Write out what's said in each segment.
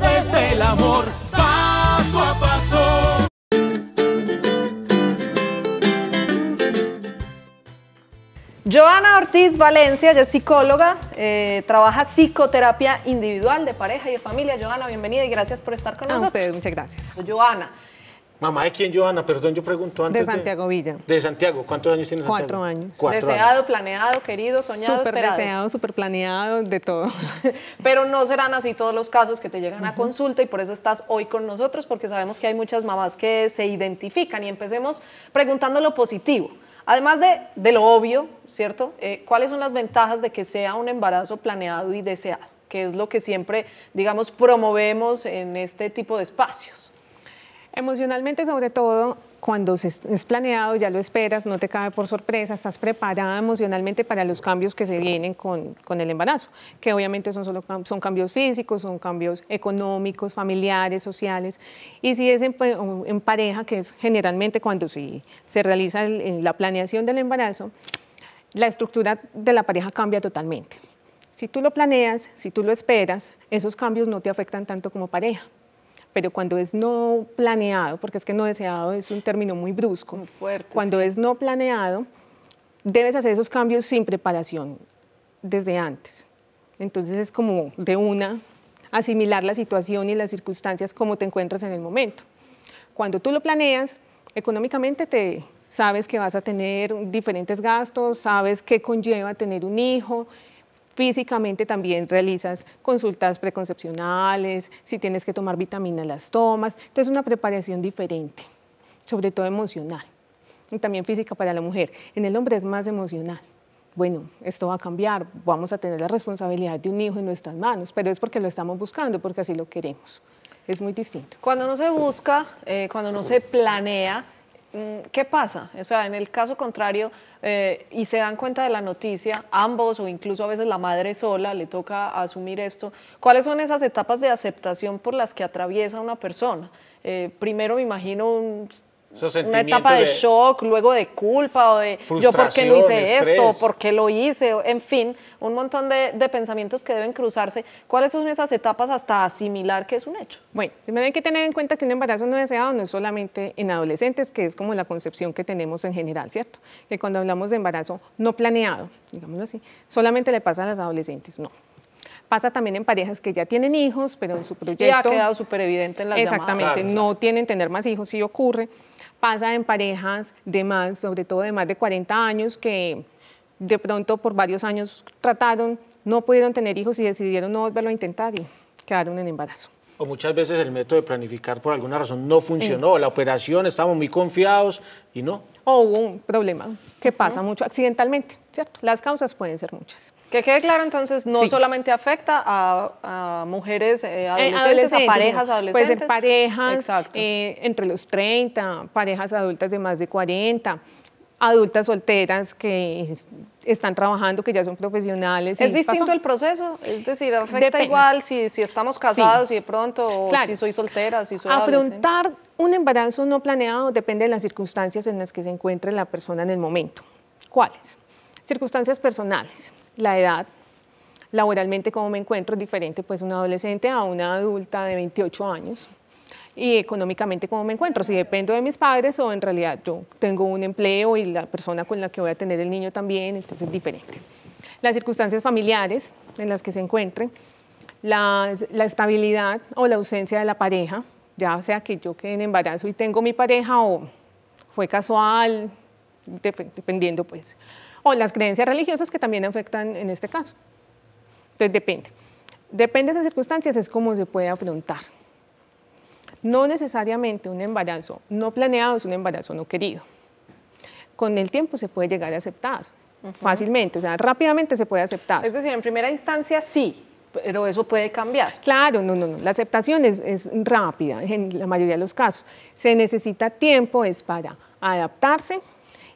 desde el amor, paso a paso. Joana Ortiz Valencia, ya es psicóloga, eh, trabaja psicoterapia individual de pareja y de familia. Joana, bienvenida y gracias por estar con a nosotros. Ustedes, muchas gracias. Joana, Mamá de quién, Joana, perdón, yo pregunto antes. De Santiago Villa. De, Santiago, ¿cuántos años tiene Cuatro años. deseado, planeado, querido, soñado, super deseado, súper planeado, de todo. Pero no serán así todos los casos que te llegan a consulta y por eso estás hoy con nosotros, porque sabemos que hay muchas mamás que se identifican y empecemos preguntando lo positivo. Además de, lo obvio, ¿cierto? Eh, ¿Cuáles son las ventajas de que sea un embarazo planeado y deseado? Que es lo que siempre, digamos, promovemos en este tipo de espacios. Emocionalmente, sobre todo, cuando es planeado, ya lo esperas, no te cae por sorpresa, estás preparada emocionalmente para los cambios que se vienen con, el embarazo, que obviamente son, solo, cambios físicos, son cambios económicos, familiares, sociales, y si es en, pues, pareja, que es generalmente cuando se, realiza la planeación del embarazo, la estructura de la pareja cambia totalmente. Si tú lo planeas, si tú lo esperas, esos cambios no te afectan tanto como pareja pero cuando es no planeado, porque es que no deseado es un término muy brusco, fuerte, cuando es no planeado, debes hacer esos cambios sin preparación desde antes. Entonces es como de una asimilar la situación y las circunstancias como te encuentras en el momento. Cuando tú lo planeas, económicamente te sabes que vas a tener diferentes gastos, sabes qué conlleva tener un hijo, Físicamente también realizas consultas preconcepcionales, si tienes que tomar vitaminas las tomas, entonces una preparación diferente, sobre todo emocional, y también física para la mujer. En el hombre es más emocional. Bueno, esto va a cambiar, vamos a tener la responsabilidad de un hijo en nuestras manos, pero es porque lo estamos buscando, porque así lo queremos. Es muy distinto. Cuando no se busca, eh, cuando no se planea, Mm, ¿Qué pasa? O sea, en el caso contrario, eh, y se dan cuenta de la noticia, ambos o incluso a veces la madre sola le toca asumir esto, ¿cuáles son esas etapas de aceptación por las que atraviesa una persona? Eh, primero me imagino un una etapa de, shock, luego de culpa o de yo por qué no hice esto, por qué lo hice, en fin, un montón de, pensamientos que deben cruzarse. ¿Cuáles son esas etapas hasta asimilar que es un hecho? Bueno, primero hay que tener en cuenta que un embarazo no deseado no es solamente en adolescentes, que es como la concepción que tenemos en general, ¿cierto? Que cuando hablamos de embarazo no planeado, digámoslo así, solamente le pasa a las adolescentes, no pasa también en parejas que ya tienen hijos, pero en su proyecto... Ya ha quedado súper evidente en las Exactamente, no tienen tener más hijos, sí ocurre pasa en parejas de más, sobre todo de más de 40 años, que de pronto por varios años trataron, no pudieron tener hijos y decidieron no volverlo a intentar y quedaron en embarazo o muchas veces el método de planificar por alguna razón no funcionó, la operación, estábamos muy confiados y no. O hubo un problema que pasa mucho accidentalmente, ¿cierto? Las causas pueden ser muchas. Que quede claro, entonces, no solamente afecta a, mujeres, eh, eh, adolescentes, a parejas adolescentes. Puede ser parejas, eh, entre los 30, parejas adultas de más de 40, adultas solteras que están trabajando, que ya son profesionales. ¿Es distinto el proceso? Es decir, afecta igual si, estamos casados y de pronto, si soy soltera, si soy Afrontar un embarazo no planeado depende de las circunstancias en las que se encuentre la persona en el momento. ¿Cuáles? Circunstancias personales, la edad, laboralmente cómo me encuentro, es diferente pues un adolescente a una adulta de 28 años y económicamente cómo me encuentro, si dependo de mis padres o en realidad yo tengo un empleo y la persona con la que voy a tener el niño también, entonces es diferente. Las circunstancias familiares en las que se encuentren, la, la estabilidad o la ausencia de la pareja, ya sea que yo quede en embarazo y tengo mi pareja o fue casual, dependiendo pues, o las creencias religiosas que también afectan en este caso. Entonces depende. Depende de esas circunstancias, es como se puede afrontar. No necesariamente un embarazo no planeado es un embarazo no querido. Con el tiempo se puede llegar a aceptar fácilmente, o sea, rápidamente se puede aceptar. Es decir, en primera instancia sí, pero eso puede cambiar. Claro, no, no, no. La aceptación es, es rápida en la mayoría de los casos. Se necesita tiempo, es para adaptarse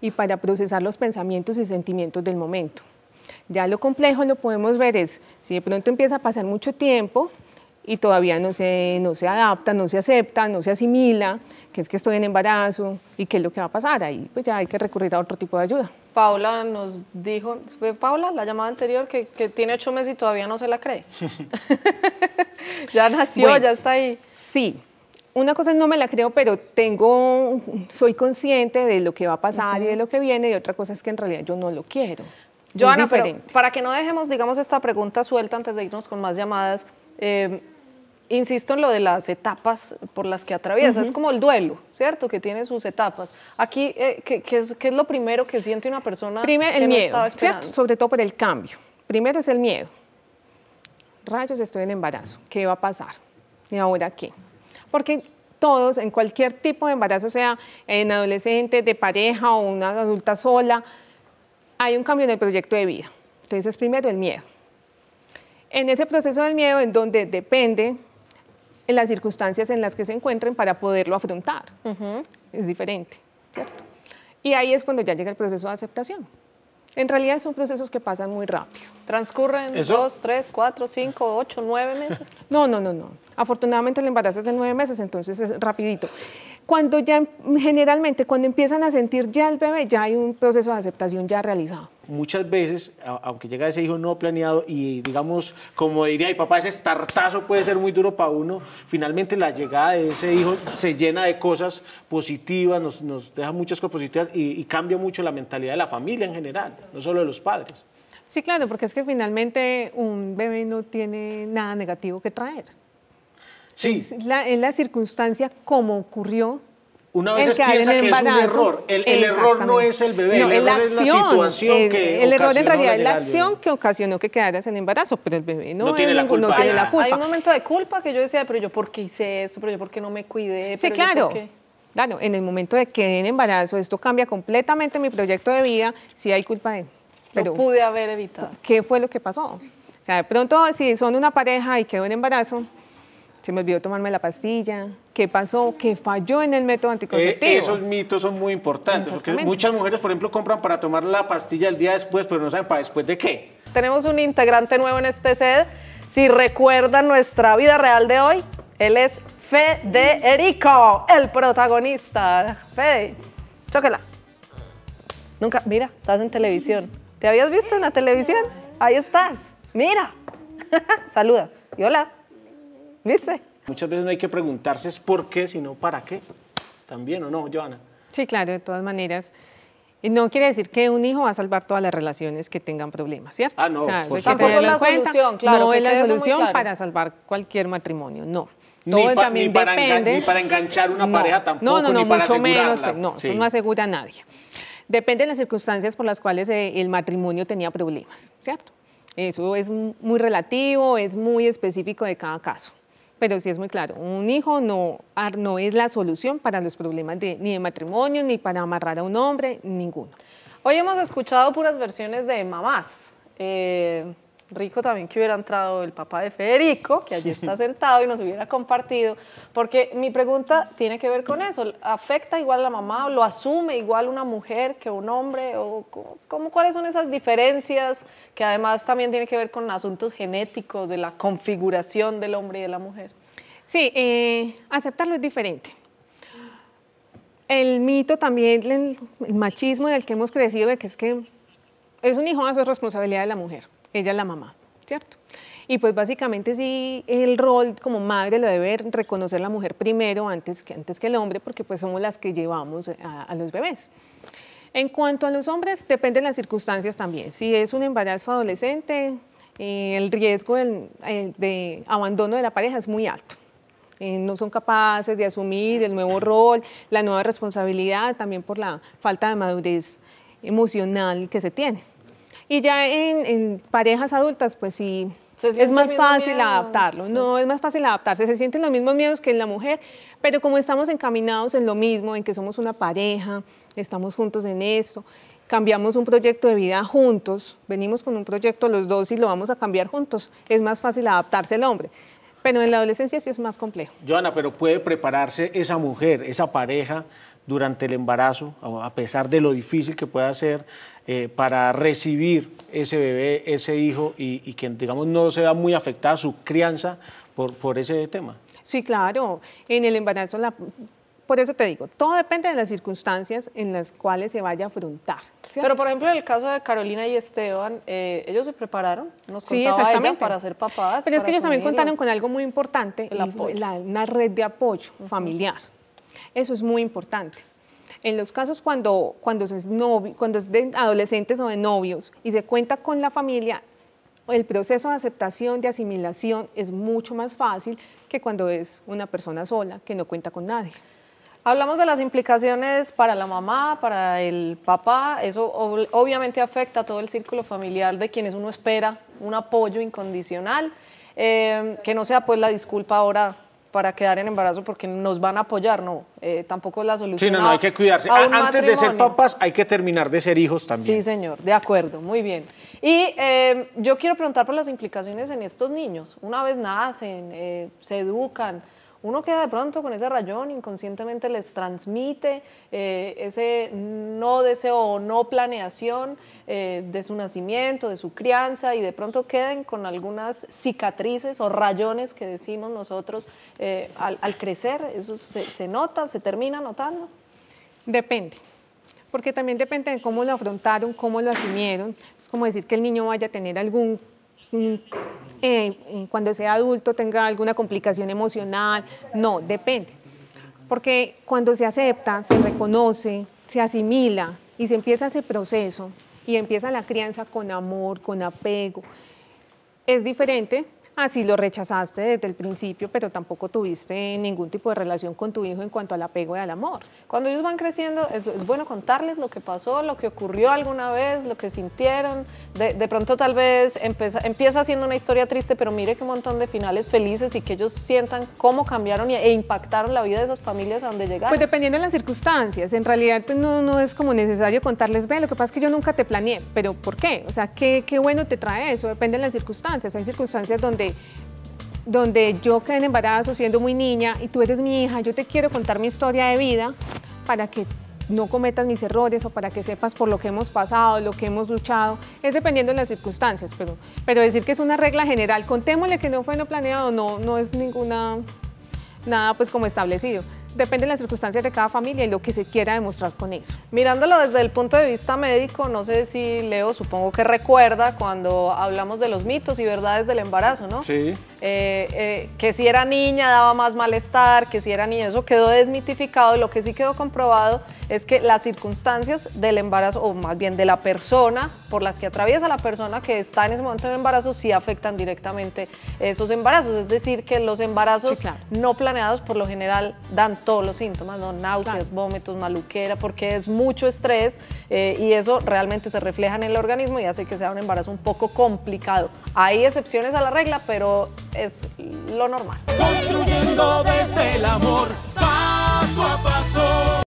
y para procesar los pensamientos y sentimientos del momento. Ya lo complejo lo podemos ver es, si de pronto empieza a pasar mucho tiempo, y todavía no se, no se adapta, no se acepta, no se asimila, que es que estoy en embarazo y qué es lo que va a pasar. Ahí pues ya hay que recurrir a otro tipo de ayuda. Paula nos dijo, fue Paula la llamada anterior, que, tiene ocho meses y todavía no se la cree. ya nació, ya está ahí. Sí, una cosa es no me la creo, pero tengo, soy consciente de lo que va a pasar y de lo que viene, y otra cosa es que en realidad yo no lo quiero. Joana, pero para que no dejemos, digamos, esta pregunta suelta antes de irnos con más llamadas, eh, insisto en lo de las etapas por las que atraviesa, es como el duelo, ¿cierto? Que tiene sus etapas. Aquí, eh, ¿qué, es, lo primero que siente una persona el miedo, Sobre todo por el cambio. Primero es el miedo. Rayos, estoy en embarazo. ¿Qué va a pasar? ¿Y ahora qué? Porque todos, en cualquier tipo de embarazo, sea en adolescente, de pareja o una adulta sola, hay un cambio en el proyecto de vida. Entonces, primero el miedo. En ese proceso del miedo, en donde depende en las circunstancias en las que se encuentren para poderlo afrontar. Es diferente, ¿cierto? Y ahí es cuando ya llega el proceso de aceptación. En realidad son procesos que pasan muy rápido. ¿Transcurren dos, tres, cuatro, cinco, ocho, nueve meses? No, no, no, no. Afortunadamente el embarazo es de nueve meses, entonces es rapidito. Cuando ya, generalmente, cuando empiezan a sentir ya el bebé, ya hay un proceso de aceptación ya realizado muchas veces, aunque llega ese hijo no planeado y digamos, como diría mi papá, ese estartazo puede ser muy duro para uno, finalmente la llegada de ese hijo se llena de cosas positivas, nos, nos deja muchas cosas positivas y, cambia mucho la mentalidad de la familia en general, no solo de los padres. Sí, claro, porque es que finalmente un bebé no tiene nada negativo que traer. Sí. en la circunstancia como ocurrió una vez piensa que es un error. El, error no es el bebé, el error es la situación el, que El error en realidad es la acción que ocasionó que quedaras en embarazo, pero el bebé no, tiene, la culpa. Hay un momento de culpa que yo decía, pero yo por qué hice eso, pero yo por qué no me cuidé. Sí, claro. Claro, en el momento de que en embarazo, esto cambia completamente mi proyecto de vida, sí hay culpa de él. Pero pude haber evitado. ¿Qué fue lo que pasó? O sea, de pronto, si son una pareja y quedó en embarazo, se me olvidó tomarme la pastilla, qué pasó, qué falló en el método anticonceptivo. Eh, esos mitos son muy importantes, porque muchas mujeres, por ejemplo, compran para tomar la pastilla el día después, pero no saben para después de qué. Tenemos un integrante nuevo en este set. Si recuerda nuestra vida real de hoy, él es Erico, el protagonista. Fede, chóquela. Nunca, mira, estás en televisión. ¿Te habías visto en la televisión? Ahí estás. Mira. Saluda. Y hola. Muchas veces no hay que preguntarse es por qué, sino para qué. También o no, Joana. Sí, claro, de todas maneras. No quiere decir que un hijo va a salvar todas las relaciones que tengan problemas, ¿cierto? Ah, no. O sea, es la solución, claro. No es la solución para salvar cualquier matrimonio, no. Todo ni, también para depende. ni para enganchar una no, pareja tampoco, no, no, no, ni para mucho pues, no, eso no asegura a nadie. Depende de las circunstancias por las cuales eh, el matrimonio tenía problemas, ¿cierto? Eso es muy relativo, es muy específico de cada caso pero sí es muy claro, un hijo no, ah, no es la solución para los problemas de, ni de matrimonio, ni para amarrar a un hombre, ninguno. Hoy hemos escuchado puras versiones de mamás. Eh, rico también que hubiera entrado el papá de Federico, que allí está sentado y nos hubiera compartido, porque mi pregunta tiene que ver con eso. ¿Afecta igual la mamá o lo asume igual una mujer que un hombre? ¿O cómo, ¿Cuáles son esas diferencias que además también tiene que ver con asuntos genéticos, de la configuración del hombre y de la mujer? Sí, eh, aceptarlo es diferente. El mito también, el, machismo en el que hemos crecido, que es que es un hijo, eso es responsabilidad de la mujer ella es la mamá, ¿cierto? Y pues básicamente sí, el rol como madre lo debe reconocer la mujer primero antes que, antes que el hombre, porque pues somos las que llevamos a, los bebés. En cuanto a los hombres, depende de las circunstancias también. Si es un embarazo adolescente, eh, el riesgo eh, de abandono de la pareja es muy alto. Eh, no son capaces de asumir el nuevo rol, la nueva responsabilidad, también por la falta de madurez emocional que se tiene. Y ya en, parejas adultas, pues sí, es más fácil adaptarlo, no es más fácil adaptarse, se sienten los mismos miedos que en la mujer, pero como estamos encaminados en lo mismo, en que somos una pareja, estamos juntos en esto, cambiamos un proyecto de vida juntos, venimos con un proyecto los dos y lo vamos a cambiar juntos, es más fácil adaptarse el hombre. Pero en la adolescencia sí es más complejo. Joana, pero puede prepararse esa mujer, esa pareja, durante el embarazo, a pesar de lo difícil que pueda ser eh, para recibir ese bebé, ese hijo y, que, digamos, no se vea muy afectada su crianza por, ese tema. Sí, claro. En el embarazo, la... por eso te digo, todo depende de las circunstancias en las cuales se vaya a afrontar. Pero, por ejemplo, en el caso de Carolina y Esteban, eh, ellos se prepararon, nos sí, para ser papás. Pero es que ellos también contaron con algo muy importante, una red de apoyo familiar. Eso es muy importante en los casos cuando, cuando, es, cuando es de adolescentes o de novios y se cuenta con la familia, el proceso de aceptación, de asimilación es mucho más fácil que cuando es una persona sola que no cuenta con nadie. Hablamos de las implicaciones para la mamá, para el papá, eso obviamente afecta a todo el círculo familiar de quienes uno espera un apoyo incondicional, eh, que no sea pues la disculpa ahora para quedar en embarazo porque nos van a apoyar, no, eh, tampoco es la solución. Sí, no, no, hay que cuidarse. Antes de ser papás hay que terminar de ser hijos también. Sí, señor, de acuerdo, muy bien. Y eh, yo quiero preguntar por las implicaciones en estos niños. Una vez nacen, eh, se educan, uno queda de pronto con ese rayón, inconscientemente les transmite eh, ese no deseo o no planeación eh, de su nacimiento, de su crianza, y de pronto queden con algunas cicatrices o rayones que decimos nosotros eh, al, crecer. ¿Eso se, se nota, se termina notando? Depende porque también depende de cómo lo afrontaron, cómo lo asumieron. Es como decir que el niño vaya a tener algún Mm, eh, eh, cuando sea adulto tenga alguna complicación emocional, no, depende. Porque cuando se acepta, se reconoce, se asimila y se empieza ese proceso y empieza la crianza con amor, con apego, es diferente Así lo rechazaste desde el principio, pero tampoco tuviste ningún tipo de relación con tu hijo en cuanto al apego y al amor. Cuando ellos van creciendo, es, es bueno contarles lo que pasó, lo que ocurrió alguna vez, lo que sintieron. De, pronto tal vez empieza, empieza siendo una historia triste, pero mire qué montón de finales felices y que ellos sientan cómo cambiaron e impactaron la vida de esas familias a donde llegaron. Pues dependiendo de las circunstancias, en realidad pues, no, es como necesario contarles, ve, lo que pasa es que yo nunca te planeé, pero ¿por qué? O sea, qué, qué bueno te trae eso, depende de las circunstancias. Hay circunstancias donde donde yo quedé en embarazo siendo muy niña y tú eres mi hija, yo te quiero contar mi historia de vida para que no cometas mis errores o para que sepas por lo que hemos pasado, lo que hemos luchado, es dependiendo de las circunstancias, pero, pero decir que es una regla general, contémosle que no fue no planeado, no, no es ninguna, nada pues como establecido depende de las circunstancias de cada familia y lo que se quiera demostrar con eso. Mirándolo desde el punto de vista médico, no sé si Leo supongo que recuerda cuando hablamos de los mitos y verdades del embarazo, ¿no? Sí. Eh, eh, que si era niña daba más malestar, que si era niña eso quedó desmitificado. y Lo que sí quedó comprobado es que las circunstancias del embarazo, o más bien de la persona por las que atraviesa la persona que está en ese momento de embarazo, sí afectan directamente esos embarazos. Es decir, que los embarazos no planeados por lo general dan todos los síntomas, ¿no? náuseas, vómitos, maluquera, porque es mucho estrés eh, y eso realmente se refleja en el organismo y hace que sea un embarazo un poco complicado. Hay excepciones a la regla, pero es lo normal. Construyendo desde el amor, paso a paso.